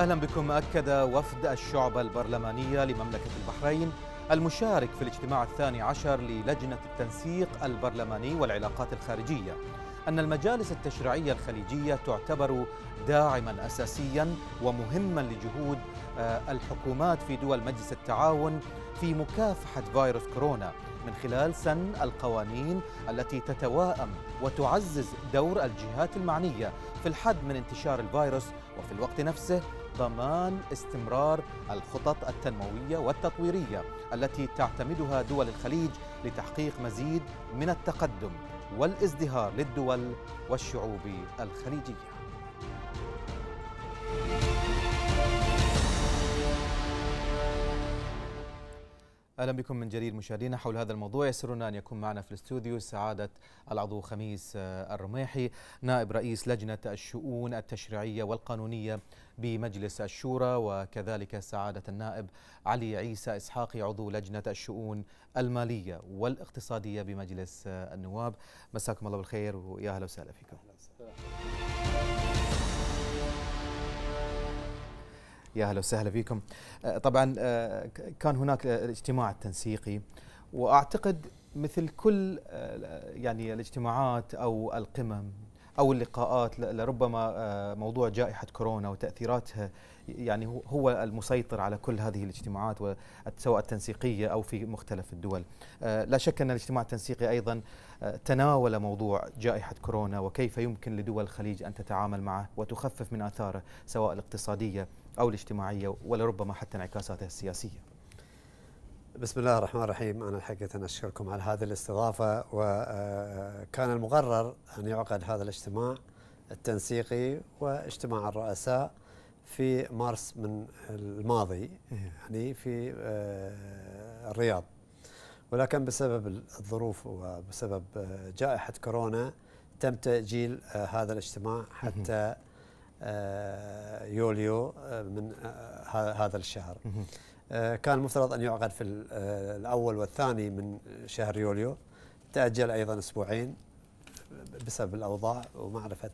أهلا بكم أكد وفد الشعبة البرلمانية لمملكة البحرين المشارك في الاجتماع الثاني عشر للجنة التنسيق البرلماني والعلاقات الخارجية أن المجالس التشريعية الخليجية تعتبر داعما أساسيا ومهما لجهود آه، الحكومات في دول مجلس التعاون في مكافحة فيروس كورونا من خلال سن القوانين التي تتواءم وتعزز دور الجهات المعنية في الحد من انتشار الفيروس وفي الوقت نفسه ضمان استمرار الخطط التنمويه والتطويريه التي تعتمدها دول الخليج لتحقيق مزيد من التقدم والازدهار للدول والشعوب الخليجيه اهلا بكم من جديد مشاهدينا حول هذا الموضوع يسرنا ان يكون معنا في الاستوديو سعاده العضو خميس آه، الرميحي نائب رئيس لجنه الشؤون التشريعيه والقانونيه بمجلس الشورى وكذلك سعادة النائب علي عيسى إسحاقي عضو لجنة الشؤون المالية والاقتصادية بمجلس النواب مساكم الله بالخير ويا أهلا وسهلا فيكم يا اهلا وسهلا فيكم آه، طبعا آه، كان هناك آه، الاجتماع التنسيقي واعتقد مثل كل يعني الاجتماعات او القمم او اللقاءات لربما آه، موضوع جائحه كورونا وتاثيراتها يعني هو المسيطر على كل هذه الاجتماعات سواء التنسيقيه او في مختلف الدول. آه، لا شك ان الاجتماع التنسيقي ايضا آه، تناول موضوع جائحه كورونا وكيف يمكن لدول الخليج ان تتعامل معه وتخفف من اثاره سواء الاقتصاديه او الاجتماعيه ولربما حتى انعكاساتها السياسيه. بسم الله الرحمن الرحيم أنا الحقيقة أشكركم على هذه الاستضافة وكان المقرر أن يعقد هذا الاجتماع التنسيقي واجتماع الرؤساء في مارس من الماضي يعني في آه، الرياض ولكن بسبب الظروف وبسبب آه، جائحة كورونا تم تأجيل آه، هذا الاجتماع حتى يوليو من هذا الشهر آه، كان المفترض أن يعقد في آه، الأول والثاني من شهر يوليو تأجل أيضا أسبوعين بسبب الأوضاع ومعرفة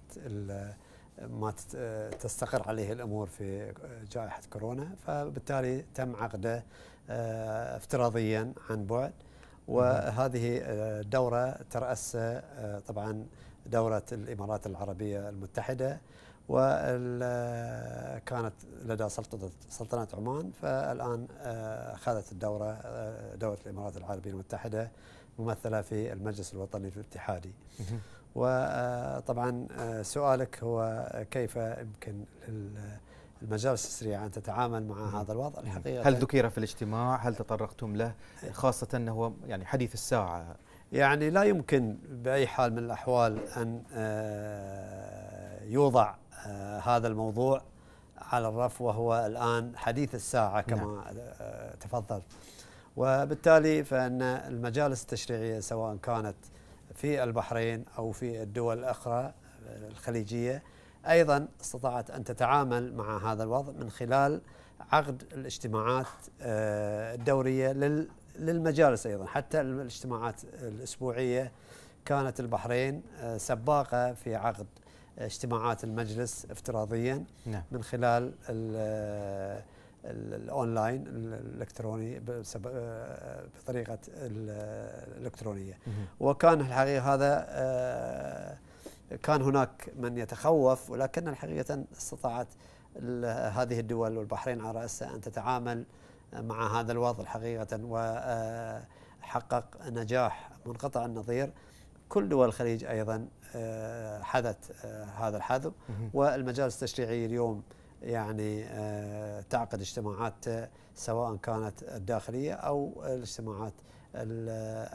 ما آه، تستقر عليه الأمور في جائحة كورونا فبالتالي تم عقده افتراضيا عن بعد وهذه الدورة ترأس طبعا دورة الإمارات العربية المتحدة وكانت آه، لدى سلطنة عمان فالآن آه، أخذت الدورة آه، دولة الإمارات العربية المتحدة ممثلة في المجلس الوطني الاتحادي وطبعا سؤالك هو كيف يمكن المجالس السريعة أن تتعامل مع هذا الوضع الحقيقة هل ذكر في الاجتماع هل تطرقتم له خاصة أنه هو يعني حديث الساعة يعني لا يمكن بأي حال من الأحوال أن يوضع هذا الموضوع على الرف وهو الآن حديث الساعة كما نعم. آه، تفضل وبالتالي فإن المجالس التشريعية سواء كانت في البحرين أو في الدول الأخرى آه، الخليجية أيضا استطاعت أن تتعامل مع هذا الوضع من خلال عقد الاجتماعات آه، الدورية للمجالس أيضا حتى الاجتماعات الأسبوعية كانت البحرين سباقة في عقد اجتماعات المجلس افتراضيا نعم. من خلال الاونلاين الالكتروني آه، بطريقه الالكترونيه وكان الحقيقه هذا آه، كان هناك من يتخوف ولكن الحقيقه استطاعت هذه الدول والبحرين على راسها ان تتعامل مع هذا الوضع حقيقه وحقق آه، نجاح منقطع النظير كل دول الخليج ايضا آه، حذت آه، هذا الحذو والمجالس التشريعيه اليوم يعني آه، تعقد اجتماعات سواء كانت الداخليه او الاجتماعات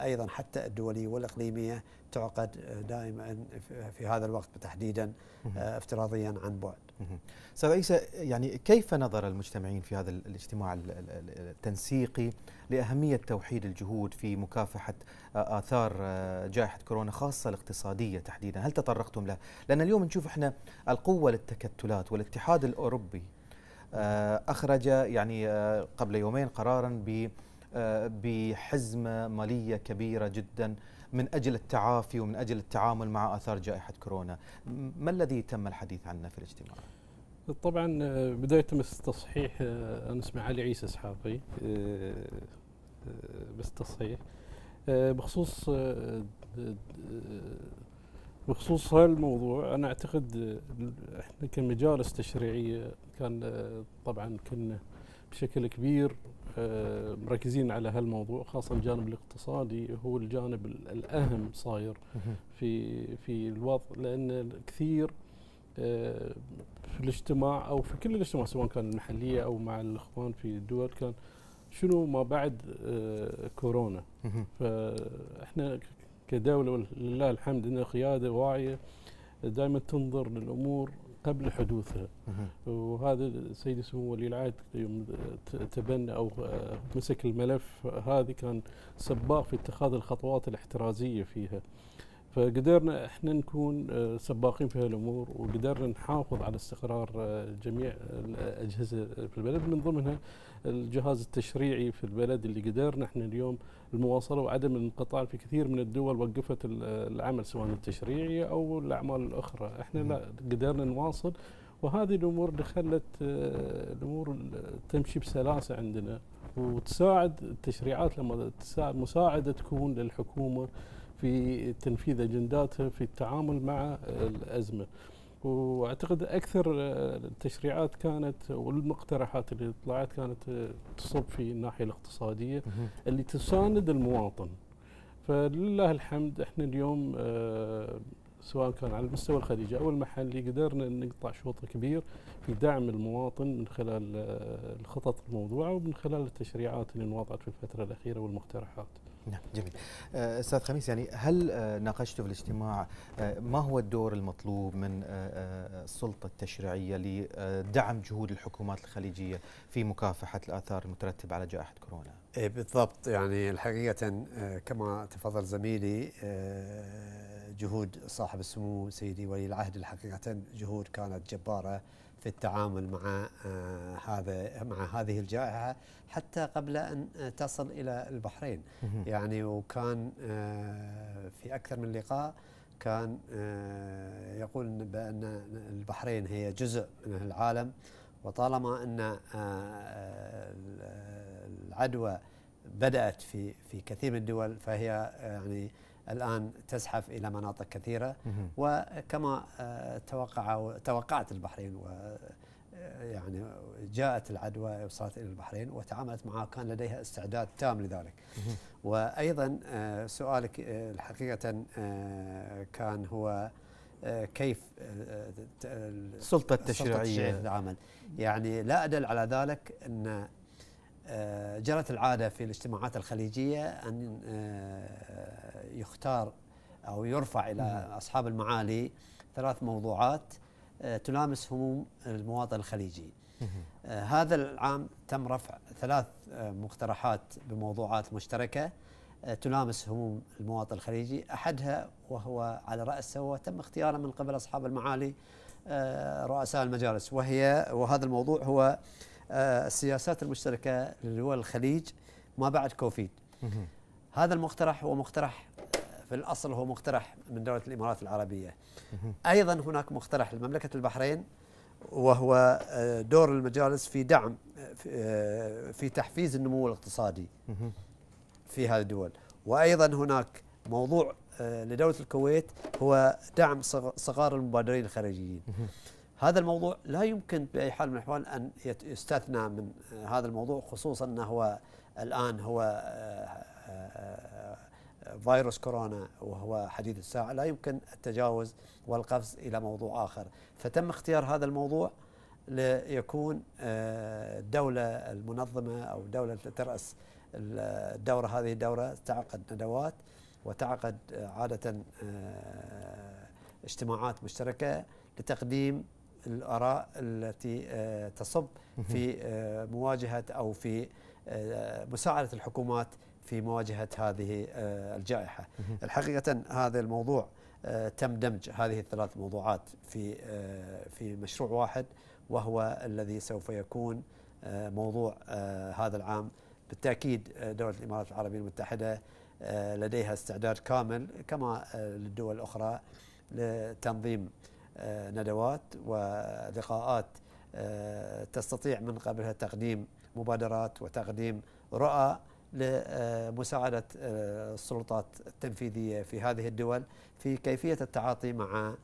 ايضا حتى الدوليه والاقليميه تعقد دائما في هذا الوقت تحديدا آه، افتراضيا عن بعد. استاذ عيسى يعني كيف نظر المجتمعين في هذا الاجتماع التنسيقي لاهميه توحيد الجهود في مكافحه آه، اثار آه، جائحه كورونا خاصه الاقتصاديه تحديدا، هل تطرقتم لها؟ لان اليوم نشوف احنا القوه للتكتلات والاتحاد الاوروبي اخرج يعني قبل يومين قرارا ب آه، بحزمة مالية كبيرة جدا من أجل التعافي ومن أجل التعامل مع آثار جائحة كورونا ما الذي تم الحديث عنه في الاجتماع؟ طبعا آه، بداية بس تصحيح آه، أنا اسمي علي عيسى إسحاقي بس تصحيح بخصوص بخصوص هالموضوع انا اعتقد احنا كمجالس تشريعيه كان طبعا كنا بشكل كبير آه، مركزين على هالموضوع خاصة الجانب الاقتصادي هو الجانب الأهم صاير في في الوضع لأن الكثير آه، في الاجتماع أو في كل الاجتماع سواء كان المحلية أو مع الإخوان في الدول كان شنو ما بعد آه، كورونا فإحنا كدولة لله الحمد أن قيادة واعية دائما تنظر للأمور قبل نعم. حدوثها وهذا السيد سمو ولي العهد يوم تبنى او آه، مسك الملف هذه كان سباق في اتخاذ الخطوات الاحترازيه فيها فقدرنا احنا نكون آه، سباقين في هالامور وقدرنا نحافظ على استقرار آه، جميع الاجهزه في البلد من ضمنها الجهاز التشريعي في البلد اللي قدرنا احنا اليوم المواصله وعدم الانقطاع في كثير من الدول وقفت العمل سواء التشريعي او الاعمال الاخرى، احنا لا قدرنا نواصل وهذه الامور اللي خلت آه، الامور تمشي بسلاسه عندنا وتساعد التشريعات لما تساعد مساعده تكون للحكومه في تنفيذ اجنداتها في التعامل مع الازمه. واعتقد اكثر التشريعات كانت والمقترحات اللي طلعت كانت تصب في الناحيه الاقتصاديه اللي تساند المواطن. فلله الحمد احنا اليوم آه، سواء كان على المستوى الخليجي او المحلي قدرنا نقطع شوط كبير في دعم المواطن من خلال آه، الخطط الموضوعه ومن خلال التشريعات اللي انوضعت في الفتره الاخيره والمقترحات. نعم جميل آه، استاذ خميس يعني هل آه، ناقشتوا في الاجتماع آه، ما هو الدور المطلوب من السلطه التشريعيه لدعم جهود الحكومات الخليجيه في مكافحه الاثار المترتبه على جائحه كورونا؟ إيه، بالضبط يعني الحقيقه كما تفضل زميلي جهود صاحب السمو سيدي ولي العهد الحقيقه جهود كانت جباره في التعامل مع آه، هذا مع هذه الجائحه حتى قبل ان آه، تصل الى البحرين يعني وكان آه، في اكثر من لقاء كان يقول بان البحرين هي جزء من العالم وطالما ان العدوى بدات في في كثير من الدول فهي يعني الآن تزحف إلى مناطق كثيرة وكما آه، توقع توقعت البحرين و آه، يعني جاءت العدوى وصلت الى البحرين وتعاملت معها كان لديها استعداد تام لذلك. وايضا آه، سؤالك حقيقه كان هو كيف السلطه التشريعيه السلطه التشريعيه تتعامل؟ يعني لا ادل على ذلك ان آه، جرت العادة في الاجتماعات الخليجية أن آه، يختار أو يرفع إلى أصحاب المعالي ثلاث موضوعات آه، تلامس هموم المواطن الخليجي هذا العام تم رفع ثلاث مقترحات بموضوعات مشتركة تلامس هموم المواطن الخليجي أحدها وهو على رأسه وتم اختياره من قبل أصحاب المعالي رؤساء المجالس وهي وهذا الموضوع هو آه، السياسات المشتركه لدول الخليج ما بعد كوفيد هذا المقترح هو مقترح آه، في الاصل هو مقترح من دوله الامارات العربيه ايضا هناك مقترح لمملكه البحرين وهو آه، دور المجالس في دعم في تحفيز النمو الاقتصادي في هذه الدول وايضا هناك موضوع لدوله الكويت هو دعم صغار المبادرين الخارجيين هذا الموضوع لا يمكن بأي حال من الأحوال أن يستثنى من آه، هذا الموضوع خصوصا أنه هو الآن هو آه، آه، فيروس كورونا وهو حديث الساعة لا يمكن التجاوز والقفز إلى موضوع آخر فتم اختيار هذا الموضوع ليكون الدولة المنظمة أو الدولة ترأس الدورة هذه الدورة تعقد ندوات وتعقد عادة اجتماعات مشتركة لتقديم الآراء التي آه، تصب في آه، مواجهة أو في آه، مساعدة الحكومات في مواجهة هذه الجائحة الحقيقة هذا الموضوع تم دمج هذه الثلاث موضوعات في في مشروع واحد وهو الذي سوف يكون موضوع هذا العام بالتأكيد دولة الإمارات العربية المتحدة لديها استعداد كامل كما للدول الأخرى لتنظيم آه، ندوات ولقاءات آه، تستطيع من قبلها تقديم مبادرات وتقديم رؤى لمساعدة آه، السلطات التنفيذية في هذه الدول في كيفية التعاطي مع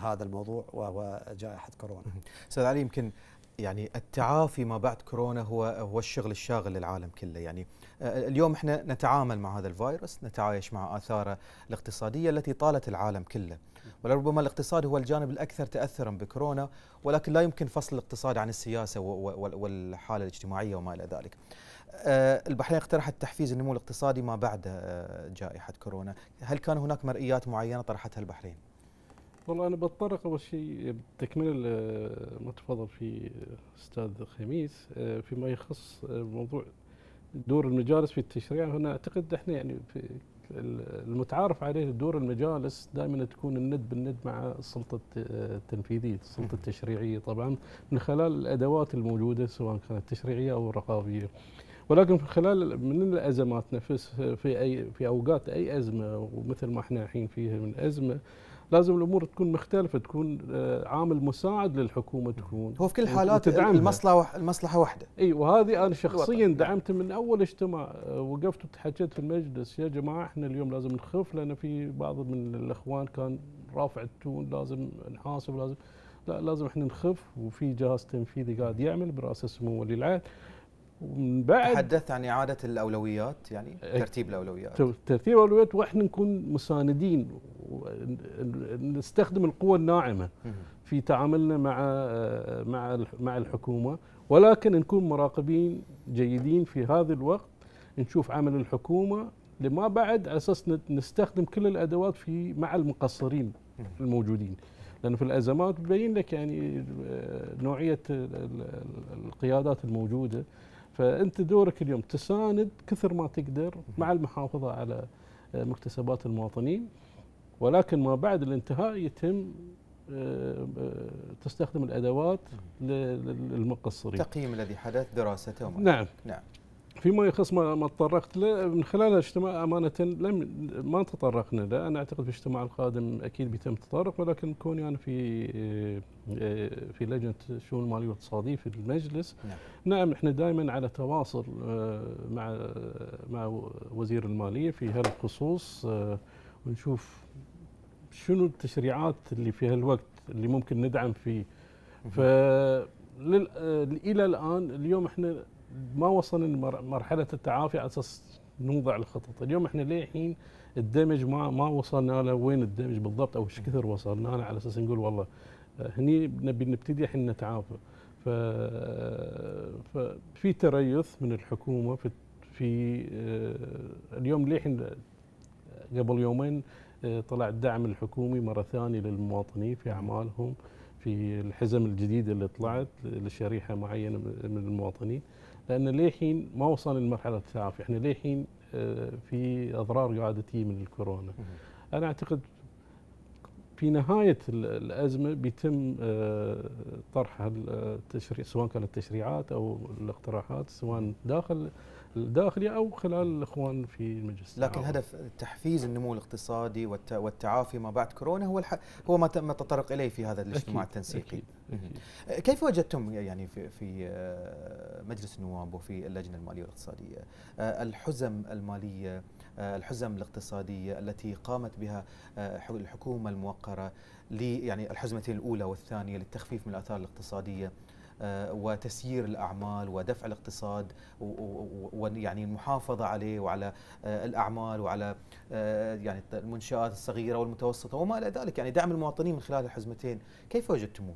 هذا الموضوع وهو جائحة كورونا أستاذ علي يمكن يعني التعافي ما بعد كورونا هو هو الشغل الشاغل للعالم كله يعني آه، اليوم احنا نتعامل مع هذا الفيروس نتعايش مع اثاره الاقتصاديه التي طالت العالم كله ولربما الاقتصاد هو الجانب الاكثر تاثرا بكورونا ولكن لا يمكن فصل الاقتصاد عن السياسه والحاله الاجتماعيه وما الى ذلك آه، البحرين اقترحت تحفيز النمو الاقتصادي ما بعد آه، جائحه كورونا هل كان هناك مرئيات معينه طرحتها البحرين والله انا بتطرق اول شيء بالتكمله آه، ما تفضل فيه آه، استاذ خميس آه، فيما يخص موضوع دور المجالس في التشريع هنا اعتقد احنا يعني في المتعارف عليه دور المجالس دائما تكون الند بالند مع السلطه التنفيذيه، السلطه التشريعيه طبعا من خلال الادوات الموجوده سواء كانت تشريعيه او رقابيه. ولكن في خلال من الازمات نفسها في اي في اوقات اي ازمه ومثل ما احنا الحين فيها من ازمه لازم الامور تكون مختلفه تكون آه، عامل مساعد للحكومه تكون هو في كل الحالات المصلحه المصلحه واحده اي وهذه انا شخصيا نعم. دعمت من اول اجتماع آه، وقفت وتحكيت في المجلس يا جماعه احنا اليوم لازم نخف لان في بعض من الاخوان كان رافع التون لازم نحاسب لازم لا لازم احنا نخف وفي جهاز تنفيذي قاعد يعمل براس سمو ولي العهد ومن بعد تحدثت عن اعاده الاولويات يعني إيه. ترتيب الاولويات ترتيب الاولويات واحنا نكون مساندين نستخدم القوى الناعمه في تعاملنا مع مع مع الحكومه ولكن نكون مراقبين جيدين في هذا الوقت نشوف عمل الحكومه لما بعد على اساس نستخدم كل الادوات في مع المقصرين الموجودين لانه في الازمات بين لك يعني آه، نوعيه القيادات الموجوده فانت دورك اليوم تساند كثر ما تقدر مع المحافظه على آه، مكتسبات المواطنين ولكن ما بعد الانتهاء يتم آه، آه، تستخدم الادوات للمقصرين تقييم الذي حدث دراسته نعم نعم فيما يخص ما, ما تطرقت له من خلال الاجتماع امانه لم ما تطرقنا له انا اعتقد في الاجتماع القادم اكيد بيتم التطرق ولكن كوني يعني انا في في لجنه الشؤون الماليه والاقتصاديه في المجلس نعم, نعم احنا دائما على تواصل آه، مع مع وزير الماليه في هالخصوص آه، ونشوف شنو التشريعات اللي في هالوقت اللي ممكن ندعم فيه ف آه، الى الان اليوم احنا ما وصلنا لمرحله التعافي على اساس نوضع الخطط، اليوم احنا للحين الدمج ما ما وصلنا له وين الدمج بالضبط او ايش كثر وصلنا له على اساس نقول والله هني نبي نبتدي احنا نتعافى. ف ففي تريث من الحكومه في في آه، اليوم للحين قبل يومين آه، طلع الدعم الحكومي مره ثانيه للمواطنين في اعمالهم في الحزم الجديده اللي طلعت لشريحه معينه من المواطنين لان للحين ما وصل لمرحله التعافي احنا للحين آه، في اضرار عادتيه من الكورونا انا اعتقد في نهايه الازمه بيتم آه، طرح التشريع آه، سواء كانت التشريعات او الاقتراحات سواء داخل الداخلي او خلال الاخوان في المجلس لكن العربي. هدف تحفيز النمو الاقتصادي والتعافي ما بعد كورونا هو الح... هو ما تطرق اليه في هذا الاجتماع أكيد التنسيقي أكيد أكيد أه، كيف وجدتم يعني في في آه، مجلس النواب وفي اللجنه الماليه والاقتصاديه آه، الحزم الماليه الحزم الاقتصاديه التي قامت بها الحكومه الموقره لي يعني الحزمتين الاولى والثانيه للتخفيف من الاثار الاقتصاديه آه، وتسيير الاعمال ودفع الاقتصاد ويعني المحافظه عليه وعلى آه، الاعمال وعلى آه، يعني المنشات الصغيره والمتوسطه وما الى ذلك يعني دعم المواطنين من خلال الحزمتين كيف وجدتموه؟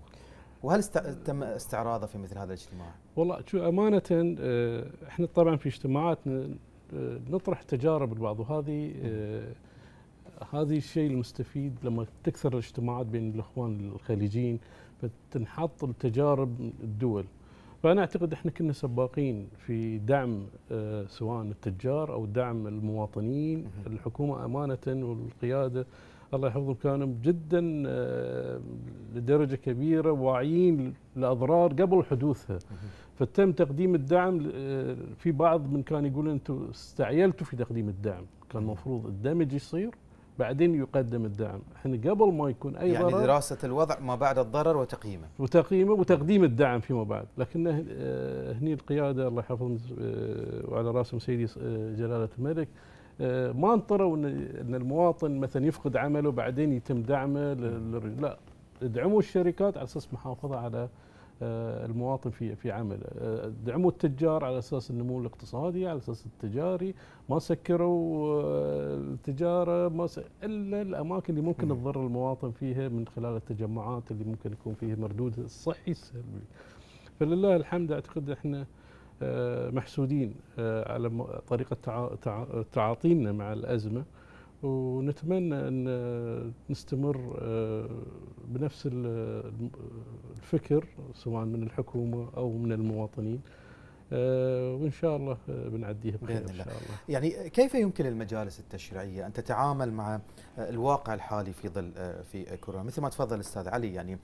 وهل تم استعراضه في مثل هذا الاجتماع؟ والله شو امانه احنا طبعا في اجتماعاتنا نطرح تجارب البعض وهذه هذا الشيء المستفيد لما تكثر الاجتماعات بين الاخوان الخليجيين فتنحط التجارب الدول فانا اعتقد احنا كنا سباقين في دعم آه، سواء التجار او دعم المواطنين الحكومه امانه والقياده الله يحفظهم كانوا جدا آه، لدرجه كبيره واعيين لاضرار قبل حدوثها فتم تقديم الدعم آه، في بعض من كان يقول انتم استعجلتوا في تقديم الدعم كان المفروض الدمج يصير بعدين يقدم الدعم احنا قبل ما يكون اي يعني ضرر دراسه الوضع ما بعد الضرر وتقييمه وتقييمه وتقديم الدعم فيما بعد لكن آه، هني القياده الله يحفظهم آه، وعلى راسهم سيدي آه، جلاله الملك ما انطروا ان المواطن مثلا يفقد عمله بعدين يتم دعمه لا ادعموا الشركات على اساس محافظه على آه، المواطن في في عمله، آه، دعموا التجار على اساس النمو الاقتصادي، على اساس التجاري، ما سكروا آه، التجاره ما س... الا الاماكن اللي ممكن تضر المواطن فيها من خلال التجمعات اللي ممكن يكون فيها مردود صحي سلبي فلله الحمد اعتقد احنا محسودين على طريقه تعاطينا مع الازمه ونتمنى أن آه، نستمر آه، بنفس آه، الفكر سواء من الحكومة أو من المواطنين آه، وان شاء الله آه، بنعديها بخير باذن الله. إن شاء الله يعني كيف يمكن للمجالس التشريعيه ان تتعامل مع آه، الواقع الحالي في ظل في كورونا مثل ما تفضل الاستاذ علي يعني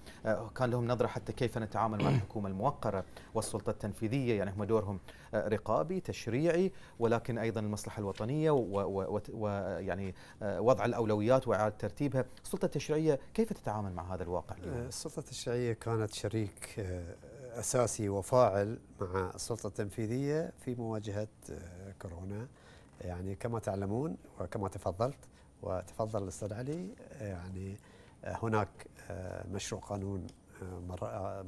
كان لهم نظره حتى كيف نتعامل مع الحكومه الموقره والسلطه التنفيذيه يعني هم دورهم رقابي تشريعي ولكن ايضا المصلحه الوطنيه ويعني وضع الاولويات واعاده ترتيبها السلطه التشريعيه كيف تتعامل مع هذا الواقع اليوم السلطه التشريعيه كانت شريك اساسي وفاعل مع السلطه التنفيذيه في مواجهه آه، كورونا يعني كما تعلمون وكما تفضلت وتفضل الاستاذ علي آه، يعني آه، هناك مشروع قانون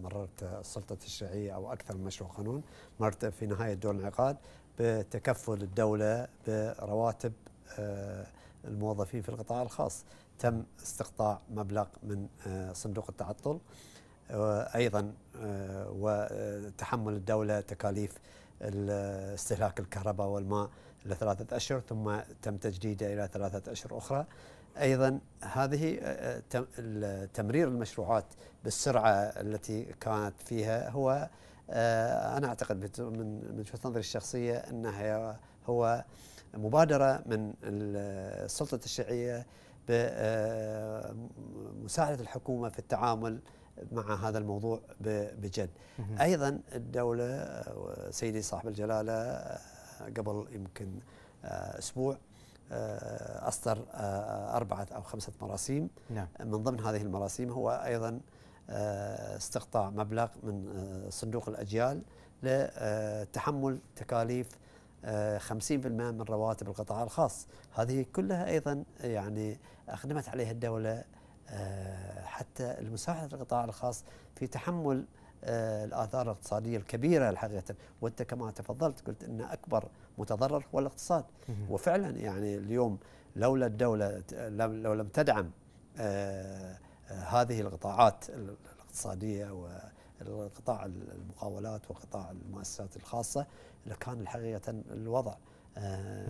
مررت السلطه التشريعيه او اكثر من مشروع قانون مررت في نهايه دور الانعقاد بتكفل الدوله برواتب الموظفين في القطاع الخاص تم استقطاع مبلغ من صندوق التعطل ايضا آه، وتحمل الدوله تكاليف استهلاك الكهرباء والماء لثلاثه اشهر ثم تم تجديده الى ثلاثه اشهر اخرى. ايضا هذه آه، تمرير المشروعات بالسرعه التي كانت فيها هو آه، انا اعتقد من من وجهه نظري الشخصيه انها هو مبادره من السلطه الشيعيه بمساعده الحكومه في التعامل مع هذا الموضوع بجد أيضا الدولة سيدي صاحب الجلالة قبل يمكن آه، أسبوع آه، أصدر آه، أربعة أو خمسة مراسيم نعم. من ضمن هذه المراسيم هو أيضا استقطاع مبلغ من صندوق الأجيال لتحمل تكاليف 50% من رواتب القطاع الخاص هذه كلها أيضا يعني أقدمت عليها الدولة آه، حتى مساعدة القطاع الخاص في تحمل آه، الآثار الاقتصادية الكبيرة الحقيقة وأنت كما تفضلت قلت أن أكبر متضرر هو الاقتصاد وفعلا يعني اليوم لولا الدولة لو لم تدعم آه، هذه القطاعات الاقتصادية وقطاع المقاولات وقطاع المؤسسات الخاصة لكان الحقيقة الوضع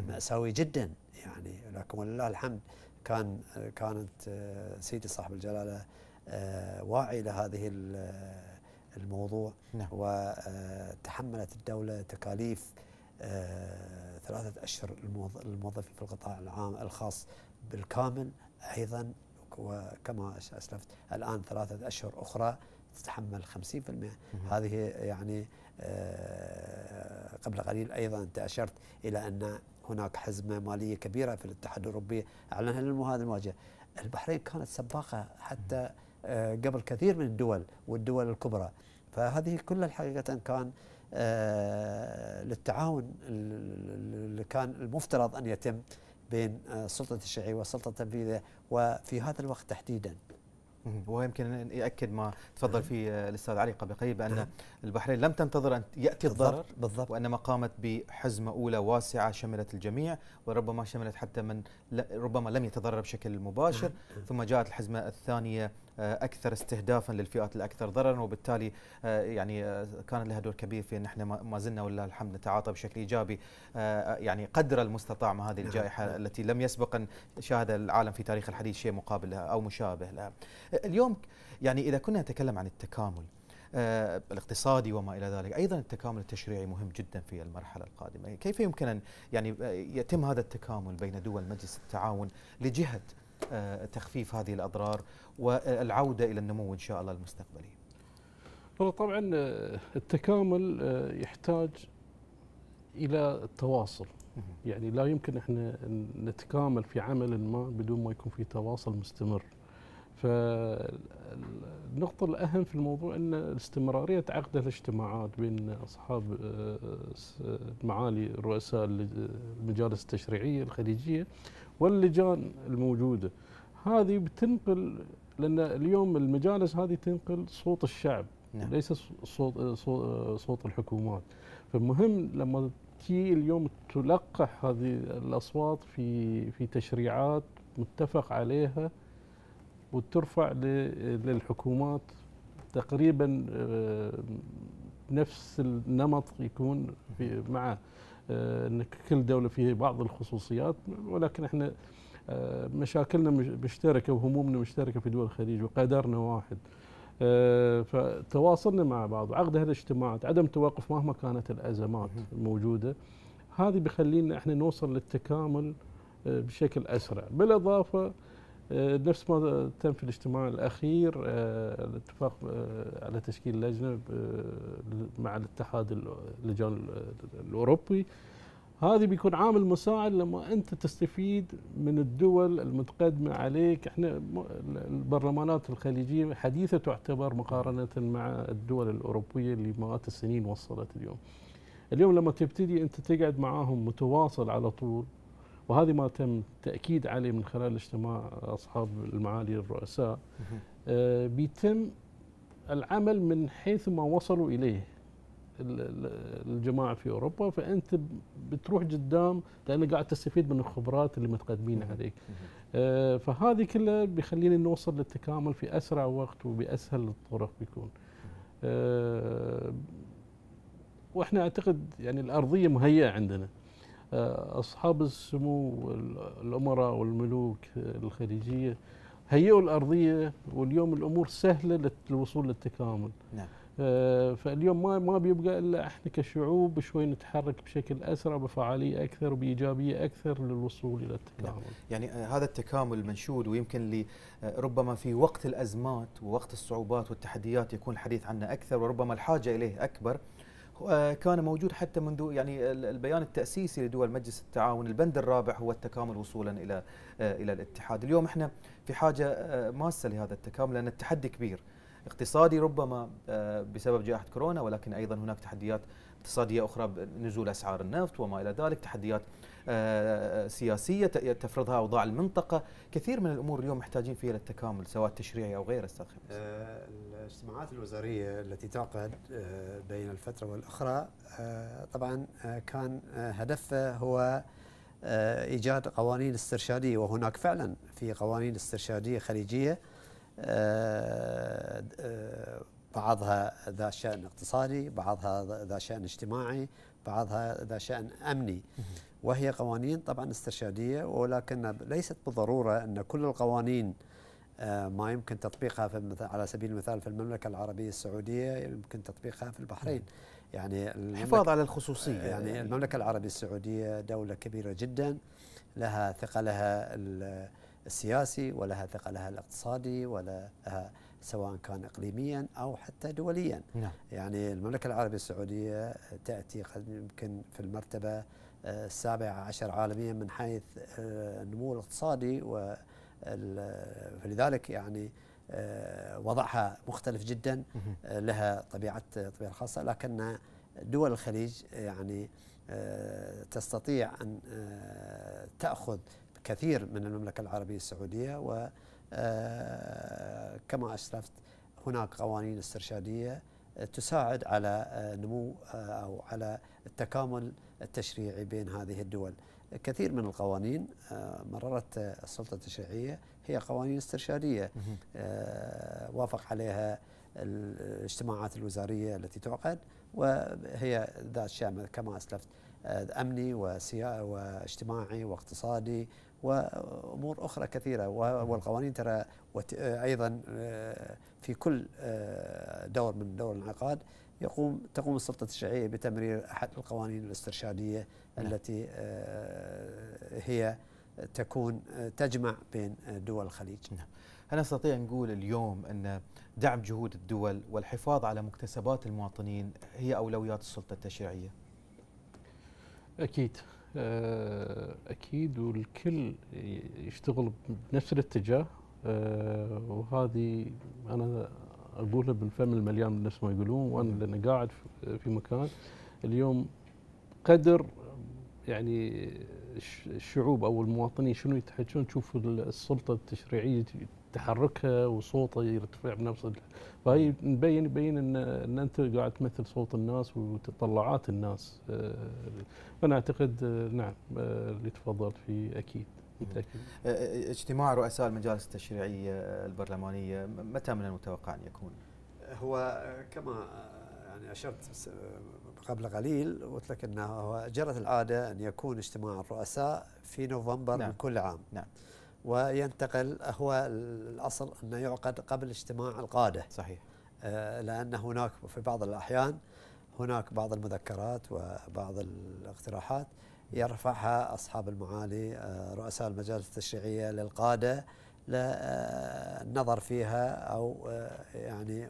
مأساوي جدا يعني لكن ولله الحمد كان كانت آه، سيدي صاحب الجلاله آه، واعي لهذه آه، الموضوع نعم. وتحملت الدوله تكاليف ثلاثه اشهر الموظفين في القطاع العام الخاص بالكامل ايضا وكما اسلفت الان ثلاثه اشهر اخرى تتحمل 50% مم. هذه يعني قبل قليل ايضا انت اشرت الى ان هناك حزمة مالية كبيرة في الاتحاد الأوروبي أعلنها للمهاد المواجهة البحرين كانت سباقة حتى آه، قبل كثير من الدول والدول الكبرى فهذه كلها حقيقة كان آه، للتعاون اللي كان المفترض أن يتم بين السلطة آه، الشيعية والسلطة التنفيذية وفي هذا الوقت تحديدا ويمكن ان ياكد ما تفضل فيه آه، الاستاذ علي قبل قليل بان طيب، البحرين لم تنتظر ان ياتي الضرر بالضبط وانما قامت بحزمه اولى واسعه شملت الجميع وربما شملت حتى من ربما لم يتضرر بشكل مباشر ثم جاءت الحزمه الثانيه آه، اكثر استهدافا للفئات الاكثر ضررا وبالتالي آه، يعني آه، كان لها دور كبير في ان احنا ما زلنا ولله الحمد نتعاطى بشكل ايجابي يعني قدر المستطاع مع هذه نعم، الجائحه نعم. التي لم يسبق ان شاهد العالم في تاريخ الحديث شيء مقابل لها او مشابه لها. اليوم يعني اذا كنا نتكلم عن التكامل الاقتصادي وما الى ذلك، ايضا التكامل التشريعي مهم جدا في المرحله القادمه، كيف يمكن ان يعني يتم هذا التكامل بين دول مجلس التعاون لجهه آه، تخفيف هذه الأضرار والعودة إلى النمو إن شاء الله المستقبلي هو طبعا آه، التكامل آه، يحتاج إلى التواصل يعني لا يمكن احنا نتكامل في عمل ما بدون ما يكون في تواصل مستمر فالنقطة الأهم في الموضوع أن الاستمرارية عقد الاجتماعات بين أصحاب معالي رؤساء المجالس التشريعية الخليجية واللجان الموجوده هذه بتنقل لان اليوم المجالس هذه تنقل صوت الشعب نعم. ليس صوت صوت الحكومات فمهم لما تي اليوم تلقح هذه الاصوات في في تشريعات متفق عليها وترفع للحكومات تقريبا آه، نفس النمط يكون في معه آه، ان كل دوله فيها بعض الخصوصيات ولكن احنا آه، مشاكلنا مشتركه وهمومنا مشتركه في دول الخليج وقدرنا واحد آه، فتواصلنا مع بعض عقد هالاجتماعات عدم توقف مهما كانت الازمات الموجوده هذه بخلينا احنا نوصل للتكامل بشكل اسرع بالاضافه نفس آه، ما تم في الاجتماع الأخير آه، الاتفاق آه، على تشكيل لجنة مع الاتحاد اللجان الأوروبي هذه بيكون عامل مساعد لما أنت تستفيد من الدول المتقدمة عليك احنا البرلمانات الخليجية حديثة تعتبر مقارنة مع الدول الأوروبية اللي مئات السنين وصلت اليوم اليوم لما تبتدي أنت تقعد معاهم متواصل على طول وهذه ما تم تأكيد عليه من خلال اجتماع أصحاب المعالي الرؤساء آه، بيتم العمل من حيث ما وصلوا إليه الجماعة في أوروبا فأنت بتروح قدام لأنك قاعد تستفيد من الخبرات اللي متقدمين عليك آه، فهذه كلها بيخلينا نوصل للتكامل في أسرع وقت وبأسهل الطرق بيكون آه، واحنا اعتقد يعني الارضيه مهيئه عندنا آه، أصحاب السمو الأمراء والملوك الخليجية هيئوا الأرضية واليوم الأمور سهلة للوصول للتكامل نعم. آه، فاليوم ما ما بيبقى الا احنا كشعوب شوي نتحرك بشكل اسرع بفعاليه اكثر بايجابيه اكثر للوصول الى التكامل. نعم. يعني آه، هذا التكامل المنشود ويمكن اللي ربما في وقت الازمات ووقت الصعوبات والتحديات يكون الحديث عنه اكثر وربما الحاجه اليه اكبر آه، كان موجود حتى منذ يعني البيان التأسيسي لدول مجلس التعاون البند الرابع هو التكامل وصولا إلى آه، إلى الاتحاد اليوم احنا في حاجة آه، ماسة لهذا التكامل لأن التحدي كبير اقتصادي ربما بسبب جائحة كورونا ولكن أيضا هناك تحديات اقتصادية أخرى نزول أسعار النفط وما إلى ذلك تحديات آه، سياسيه تفرضها اوضاع المنطقه، كثير من الامور اليوم محتاجين فيها للتكامل سواء تشريعي او غير استاذ خميس. آه، الاجتماعات الوزاريه التي تعقد آه، بين الفتره والاخرى طبعا كان هدفها هو ايجاد قوانين استرشاديه وهناك فعلا في قوانين استرشاديه خليجيه بعضها ذا شأن اقتصادي بعضها ذا شأن اجتماعي بعضها ذا شأن أمني وهي قوانين طبعا استرشادية ولكن ليست بالضرورة أن كل القوانين آه، ما يمكن تطبيقها في على سبيل المثال في المملكة العربية السعودية يمكن تطبيقها في البحرين يعني الحفاظ على الخصوصية آه، يعني المملكة العربية السعودية دولة كبيرة جدا لها ثقلها السياسي ولها ثقلها الاقتصادي ولها سواء كان اقليميا او حتى دوليا نعم. يعني المملكه العربيه السعوديه تاتي قد يمكن في المرتبه السابع عشر عالميا من حيث آه، النمو الاقتصادي فلذلك يعني آه، وضعها مختلف جدا آه، لها طبيعة طبيعة خاصة لكن دول الخليج يعني تستطيع أن تأخذ كثير من المملكة العربية السعودية وكما أسلفت هناك قوانين استرشادية تساعد على نمو أو على التكامل التشريعي بين هذه الدول كثير من القوانين آه، مررت السلطة التشريعية هي قوانين استرشادية آه، وافق عليها الاجتماعات الوزارية التي تعقد وهي ذات شامل كما أسلفت آه، أمني واجتماعي واقتصادي وأمور أخرى كثيرة والقوانين ترى أيضا في كل دور من دور الانعقاد يقوم تقوم السلطة التشريعية بتمرير أحد القوانين الاسترشادية نعم. التي آه، هي تكون آه، تجمع بين آه، دول الخليج نعم. هل نستطيع نقول اليوم أن دعم جهود الدول والحفاظ على مكتسبات المواطنين هي أولويات السلطة التشريعية؟ أكيد أكيد والكل يشتغل بنفس الاتجاه وهذه أنا اقولها بالفم المليان نفس ما يقولون وانا نعم. لان قاعد في مكان اليوم قدر يعني الشعوب او المواطنين شنو يتحجون تشوف السلطه التشريعيه تحركها وصوته يرتفع بنفس فهي مبين يبين ان ان انت قاعد تمثل صوت الناس وتطلعات الناس آه، فانا اعتقد آه، نعم آه، اللي تفضلت فيه اكيد بالتأكيد. أه، أه، اجتماع رؤساء المجالس التشريعية البرلمانية متى من المتوقع أن يكون؟ هو أه، كما يعني أشرت قبل قليل قلت لك أنه هو جرت العادة أن يكون اجتماع الرؤساء في نوفمبر نعم. من كل عام نعم. وينتقل هو الأصل أنه يعقد قبل اجتماع القادة صحيح لأن هناك في بعض الأحيان هناك بعض المذكرات وبعض الاقتراحات يرفعها أصحاب المعالي آه، رؤساء المجالس التشريعية للقادة للنظر فيها أو آه، يعني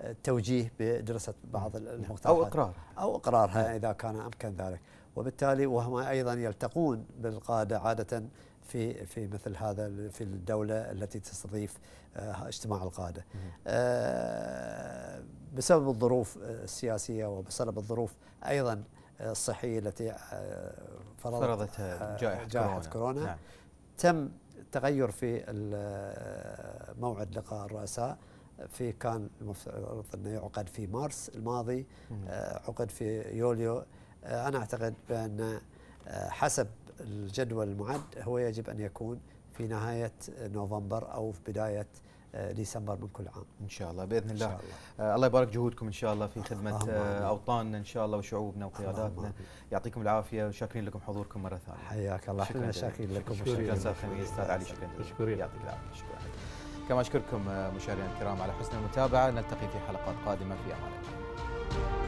التوجيه آه، بدراسة بعض المقترحات أو إقرار أو إقرارها نعم. إذا كان أمكن ذلك وبالتالي وهم أيضا يلتقون بالقادة عادة في في مثل هذا في الدولة التي تستضيف اجتماع القادة بسبب الظروف السياسية وبسبب الظروف أيضا الصحيه التي آه، فرضتها آه، جائحه, جائحة كورونا, كورونا. نعم. تم تغير في آه، موعد لقاء الرؤساء في كان المفترض انه يعقد في مارس الماضي عقد في يوليو انا اعتقد بان حسب الجدول المعد هو يجب ان يكون في نهايه نوفمبر او في بدايه آه، ديسمبر من كل عام ان شاء الله باذن الله, الله. آه الله يبارك جهودكم ان شاء الله في خدمه آه اوطاننا ان شاء الله وشعوبنا وقياداتنا يعطيكم العافيه وشاكرين لكم حضوركم مره ثانيه حياك الله احنا شاكرين لكم شكرا استاذ علي شكرا يعطيك العافيه شكرا كما اشكركم آه، مشاهدينا الكرام على حسن المتابعه نلتقي في حلقات قادمه في امان الله